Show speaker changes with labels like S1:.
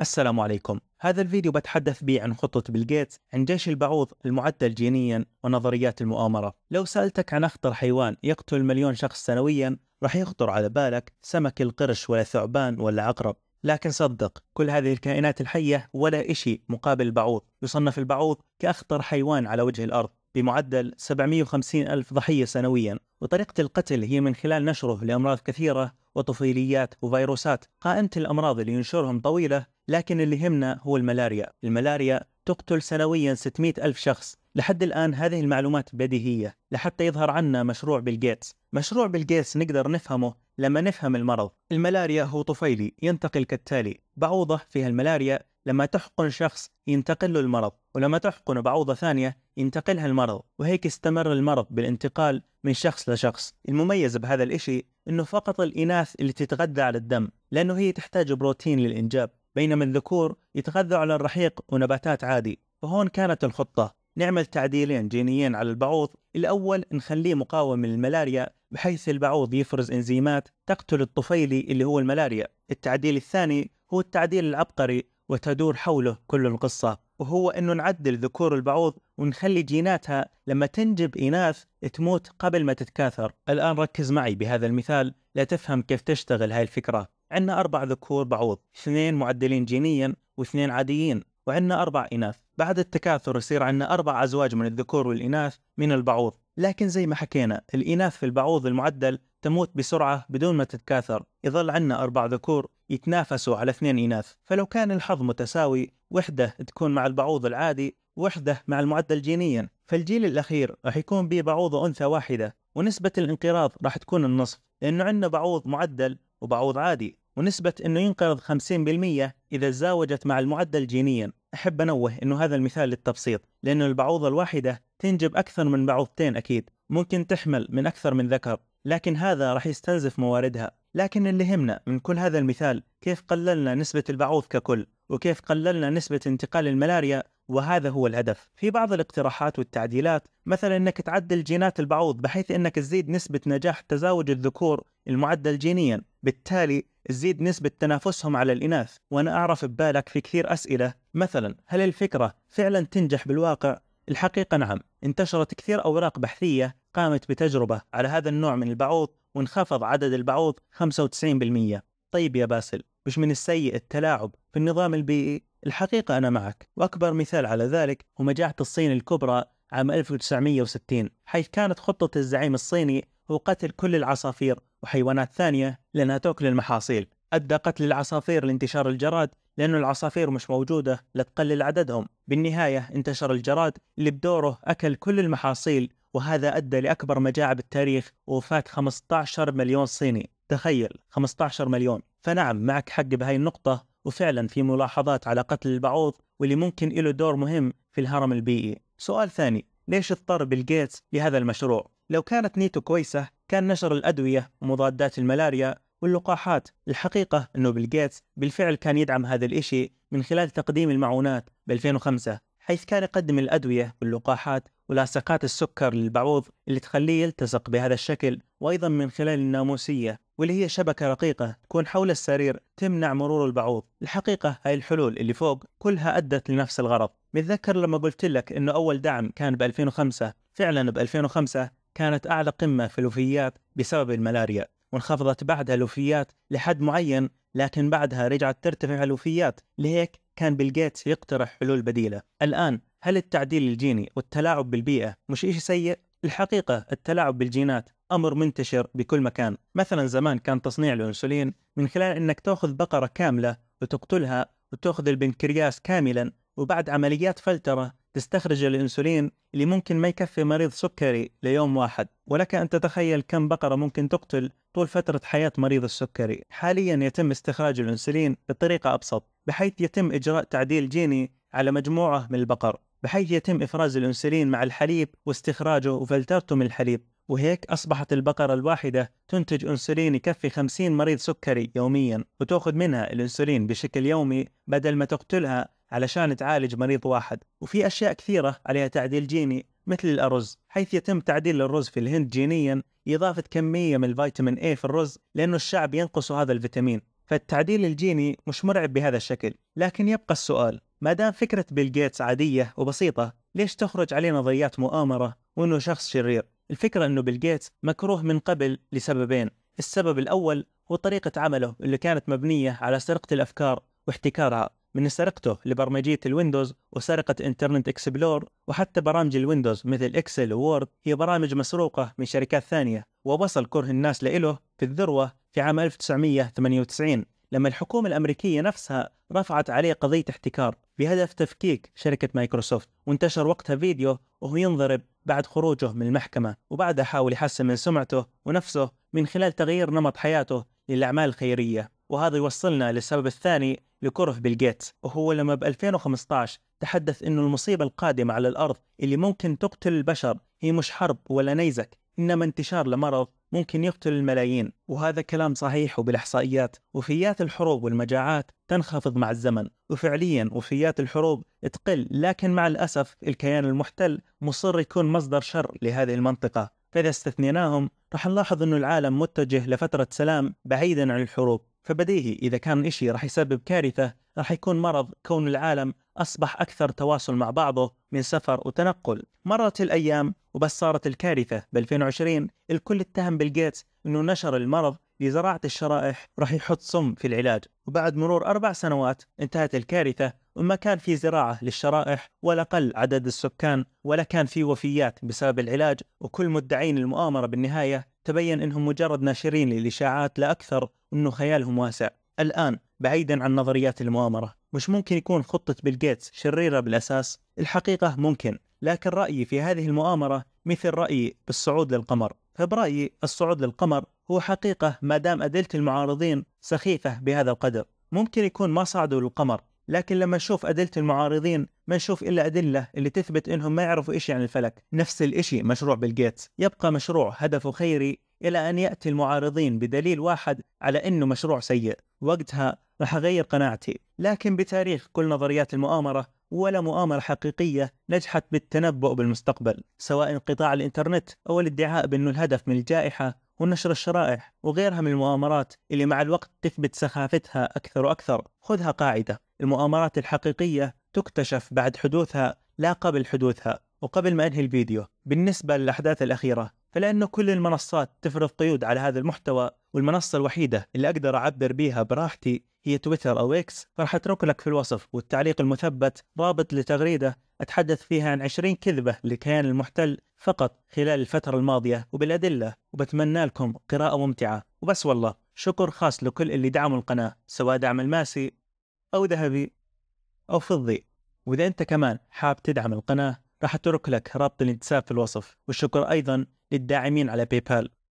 S1: السلام عليكم هذا الفيديو بتحدث به عن خطة بيل جيتس عن جيش البعوض المعدل جينيا ونظريات المؤامرة لو سألتك عن أخطر حيوان يقتل مليون شخص سنويا راح يخطر على بالك سمك القرش ولا ثعبان ولا عقرب لكن صدق كل هذه الكائنات الحية ولا إشي مقابل البعوض يصنف البعوض كأخطر حيوان على وجه الأرض بمعدل 750 ألف ضحية سنويا وطريقة القتل هي من خلال نشره لأمراض كثيرة وطفيليات وفيروسات قائمة الأمراض اللي ينشرهم طويلة لكن اللي يهمنا هو الملاريا الملاريا تقتل سنويا 600 ألف شخص لحد الآن هذه المعلومات بديهية لحتى يظهر عنا مشروع بيل جيتس مشروع بيل جيتس نقدر نفهمه لما نفهم المرض الملاريا هو طفيلي ينتقل كالتالي بعوضة فيها الملاريا لما تحقن شخص ينتقل له المرض ولما تحقن بعوضة ثانية ينتقلها المرض وهيك استمر المرض بالانتقال من شخص لشخص المميز بهذا الإشي أنه فقط الإناث اللي تتغذى على الدم لأنه هي تحتاج بروتين للإنجاب بينما الذكور يتغذوا على الرحيق ونباتات عادي فهون كانت الخطة نعمل تعديلين جينيين على البعوض الأول نخليه مقاوم للملاريا بحيث البعوض يفرز إنزيمات تقتل الطفيلي اللي هو الملاريا التعديل الثاني هو التعديل العبقري وتدور حوله كل القصة وهو أنه نعدل ذكور البعوض ونخلي جيناتها لما تنجب إناث تموت قبل ما تتكاثر الآن ركز معي بهذا المثال لتفهم كيف تشتغل هاي الفكرة عندنا أربع ذكور بعوض اثنين معدلين جينيا واثنين عاديين وعندنا أربع إناث بعد التكاثر يصير عندنا أربع أزواج من الذكور والإناث من البعوض لكن زي ما حكينا الإناث في البعوض المعدل تموت بسرعة بدون ما تتكاثر يظل عندنا أربع ذكور يتنافسوا على اثنين إناث فلو كان الحظ متساوي وحدة تكون مع البعوض العادي وحدة مع المعدل جينيا فالجيل الأخير راح يكون به بعوضة أنثى واحدة ونسبة الانقراض راح تكون النصف لأنه عندنا بعوض معدل وبعوض عادي ونسبة أنه ينقرض 50% إذا تزاوجت مع المعدل جينيا أحب أنوه أنه هذا المثال للتبسيط لأنه البعوضة الواحدة تنجب أكثر من بعوضتين أكيد ممكن تحمل من أكثر من ذكر لكن هذا راح يستنزف مواردها لكن اللي همنا من كل هذا المثال كيف قللنا نسبة البعوض ككل وكيف قللنا نسبة انتقال الملاريا وهذا هو الهدف في بعض الاقتراحات والتعديلات مثلا انك تعدل جينات البعوض بحيث انك تزيد نسبة نجاح تزاوج الذكور المعدل جينيا بالتالي تزيد نسبة تنافسهم على الإناث وأنا أعرف ببالك في كثير أسئلة مثلا هل الفكرة فعلا تنجح بالواقع الحقيقة نعم انتشرت كثير أوراق بحثية قامت بتجربة على هذا النوع من البعوض وانخفض عدد البعوض 95% طيب يا باسل مش من السيء التلاعب في النظام البيئي الحقيقة أنا معك وأكبر مثال على ذلك هو مجاعة الصين الكبرى عام 1960 حيث كانت خطة الزعيم الصيني هو قتل كل العصافير وحيوانات ثانية لأنها تأكل المحاصيل أدى قتل العصافير لانتشار الجراد لأنه العصافير مش موجودة لتقلل عددهم بالنهاية انتشر الجراد اللي بدوره أكل كل المحاصيل وهذا أدى لأكبر مجاعة بالتاريخ ووفاة 15 مليون صيني تخيل 15 مليون فنعم معك حق بهاي النقطة وفعلا في ملاحظات على قتل البعوض واللي ممكن له دور مهم في الهرم البيئي سؤال ثاني ليش اضطر بيل جيتس لهذا المشروع؟ لو كانت نيته كويسة كان نشر الأدوية ومضادات الملاريا واللقاحات الحقيقة أنه بيل جيتس بالفعل كان يدعم هذا الإشي من خلال تقديم المعونات ب 2005 حيث كان يقدم الأدوية واللقاحات ولاصقات السكر للبعوض اللي تخليه يلتصق بهذا الشكل وأيضا من خلال الناموسية واللي هي شبكة رقيقة تكون حول السرير تمنع مرور البعوض الحقيقة هاي الحلول اللي فوق كلها أدت لنفس الغرض متذكر لما قلت لك أنه أول دعم كان ب 2005 فعلا ب 2005 كانت أعلى قمة في الوفيات بسبب الملاريا وانخفضت بعدها الوفيات لحد معين لكن بعدها رجعت ترتفع الوفيات لهيك كان بيل جيتس يقترح حلول بديلة الآن هل التعديل الجيني والتلاعب بالبيئة مش إشي سيء؟ الحقيقة التلاعب بالجينات أمر منتشر بكل مكان مثلا زمان كان تصنيع الأنسولين من خلال أنك تأخذ بقرة كاملة وتقتلها وتأخذ البنكرياس كاملا وبعد عمليات فلترة تستخرج الانسولين اللي ممكن ما يكفي مريض سكري ليوم واحد ولك ان تتخيل كم بقره ممكن تقتل طول فتره حياه مريض السكري حاليا يتم استخراج الانسولين بطريقه ابسط بحيث يتم اجراء تعديل جيني على مجموعه من البقر بحيث يتم افراز الانسولين مع الحليب واستخراجه وفلترته من الحليب وهيك أصبحت البقرة الواحدة تنتج أنسولين يكفي 50 مريض سكري يوميا وتأخذ منها الأنسولين بشكل يومي بدل ما تقتلها علشان تعالج مريض واحد وفي أشياء كثيرة عليها تعديل جيني مثل الأرز حيث يتم تعديل الرز في الهند جينيا إضافة كمية من الفيتامين A في الرز لأنه الشعب ينقص هذا الفيتامين فالتعديل الجيني مش مرعب بهذا الشكل لكن يبقى السؤال ما دام فكرة بيل جيتس عادية وبسيطة ليش تخرج عليه نظريات مؤامرة وأنه شخص شرير الفكرة أنه بيل جيتس مكروه من قبل لسببين السبب الأول هو طريقة عمله اللي كانت مبنية على سرقة الأفكار واحتكارها من سرقته لبرمجية الويندوز وسرقة انترنت اكسبلور وحتى برامج الويندوز مثل اكسل وورد هي برامج مسروقة من شركات ثانية ووصل كره الناس لإله في الذروة في عام 1998 لما الحكومة الأمريكية نفسها رفعت عليه قضية احتكار بهدف تفكيك شركة مايكروسوفت وانتشر وقتها فيديو وهو ينضرب بعد خروجه من المحكمة وبعدها حاول يحسن من سمعته ونفسه من خلال تغيير نمط حياته للأعمال الخيرية وهذا يوصلنا للسبب الثاني لكره بيل جيتس وهو لما ب 2015 تحدث انه المصيبة القادمة على الأرض اللي ممكن تقتل البشر هي مش حرب ولا نيزك إنما انتشار لمرض ممكن يقتل الملايين وهذا كلام صحيح وبالإحصائيات وفيات الحروب والمجاعات تنخفض مع الزمن وفعليا وفيات الحروب تقل لكن مع الأسف الكيان المحتل مصر يكون مصدر شر لهذه المنطقة فإذا استثنيناهم راح نلاحظ انه العالم متجه لفترة سلام بعيدا عن الحروب فبديهي إذا كان إشي راح يسبب كارثة راح يكون مرض كون العالم أصبح أكثر تواصل مع بعضه من سفر وتنقل مرت الأيام وبس صارت الكارثة ب 2020 الكل اتهم بيل جيتس أنه نشر المرض لزراعة الشرائح راح يحط سم في العلاج وبعد مرور أربع سنوات انتهت الكارثة وما كان في زراعة للشرائح ولا قل عدد السكان ولا كان في وفيات بسبب العلاج وكل مدعين المؤامرة بالنهاية تبين انهم مجرد ناشرين للاشاعات لا اكثر انه خيالهم واسع الان بعيدا عن نظريات المؤامره مش ممكن يكون خطه بيل جيتس شريره بالاساس الحقيقه ممكن لكن رايي في هذه المؤامره مثل رايي بالصعود للقمر فبرايي طيب، الصعود للقمر هو حقيقه ما دام ادله المعارضين سخيفه بهذا القدر ممكن يكون ما صعدوا للقمر لكن لما نشوف أدلة المعارضين ما نشوف إلا أدلة اللي تثبت إنهم ما يعرفوا إشي يعني عن الفلك نفس الإشي مشروع بيل جيتس يبقى مشروع هدفه خيري إلى أن يأتي المعارضين بدليل واحد على إنه مشروع سيء وقتها راح أغير قناعتي لكن بتاريخ كل نظريات المؤامرة ولا مؤامرة حقيقية نجحت بالتنبؤ بالمستقبل سواء انقطاع الإنترنت أو الادعاء بأنه الهدف من الجائحة ونشر الشرائح وغيرها من المؤامرات اللي مع الوقت تثبت سخافتها أكثر وأكثر خذها قاعدة المؤامرات الحقيقية تكتشف بعد حدوثها لا قبل حدوثها وقبل ما أنهي الفيديو بالنسبة للأحداث الأخيرة فلأنه كل المنصات تفرض قيود على هذا المحتوى والمنصة الوحيدة اللي أقدر أعبر بيها براحتي هي تويتر أو إكس فراح أترك لك في الوصف والتعليق المثبت رابط لتغريدة أتحدث فيها عن 20 كذبة لكيان المحتل فقط خلال الفترة الماضية وبالأدلة وبتمنى لكم قراءة ممتعة وبس والله شكر خاص لكل اللي دعموا القناة سواء دعم الماسي أو ذهبي أو فضي وإذا أنت كمان حاب تدعم القناة راح أترك لك رابط الانتساب في الوصف والشكر أيضا للداعمين على باي بال